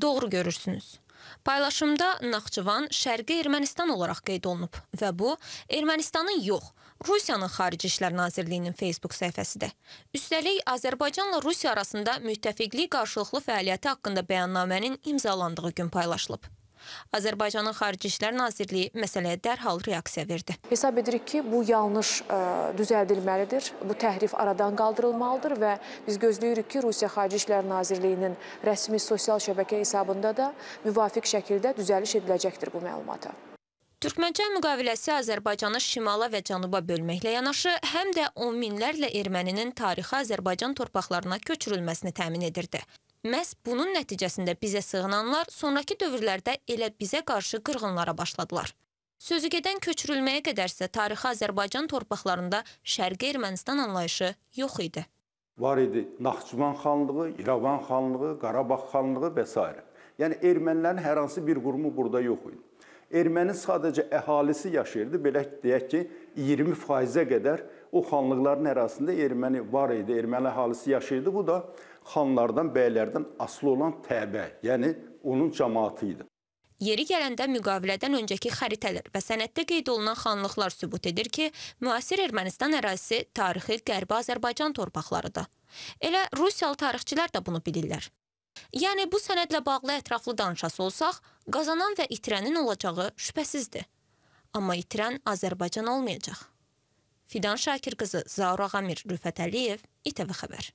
Doğru görürsünüz. Paylaşımda Naxçıvan Şərqi Ermənistan olaraq qeyd olunub və bu Ermənistanın yox, Rusiyanın Xarici İşlər Nazirliyinin Facebook səhifəsidir. Üstəlik Azərbaycanla Rusiya arasında müttəfiqlik qarşılıqlı fəaliyyəti haqqında bəyannamənin imzalandığı gün paylaşılıb. Azərbaycanın Xarici İşlər Nazirliyi məsələyə dərhal reaksiya verdi. Hesab edirik ki, bu yanlış ə, e, düzəldilməlidir. Bu təhrif aradan qaldırılmalıdır və biz gözləyirik ki, Rusiya Xarici İşlər Nazirliyinin rəsmi sosial şəbəkə hesabında da müvafiq şəkildə düzəliş ediləcəkdir bu məlumata. Türkmənçay müqaviləsi Azərbaycanı şimala və cənuba bölməklə yanaşı, həm də on minlərlə erməninin tarixi Azərbaycan torpaqlarına köçürülməsini təmin edirdi. Məhz bunun nəticəsində bizə sığınanlar sonrakı dövrlərdə elə bizə qarşı qırğınlara başladılar. Sözügedən köçürülməyə qədərsə tarixi Azərbaycan torpaqlarında Şərqi Ermənistan anlayışı yox idi. Var idi Naxçıvan xanlığı, İrəvan xanlığı, Qarabağ xanlığı və s. Yəni ermənilərin hər hansı bir qurumu burada yox idi. Erməni sadəcə əhalisi yaşayırdı. Belə deyək ki, 20%-ə qədər o xanlıqların ərazisində erməni var idi, erməni əhalisi yaşayırdı. Bu da xanlardan, bəylərdən asılı olan təbə, yəni onun cəmaəti idi. Yeri gələndə müqavilədən öncəki xəritələr və sənəddə qeyd olunan xanlıqlar sübut edir ki, müasir Ermənistan ərazisi tarixi Qərbi Azərbaycan torpaqlarıdır. Elə Rusiyalı tarixçilər də bunu bilirlər. Yəni bu sənədlə bağlı ətraflı danışası olsaq, qazanan və itirənin olacağı şübhəsizdir. Amma itirən Azərbaycan olmayacaq. Fidan Şakir qızı Zaur Ağamir Rüfət Əliyev, İTV Xəbər.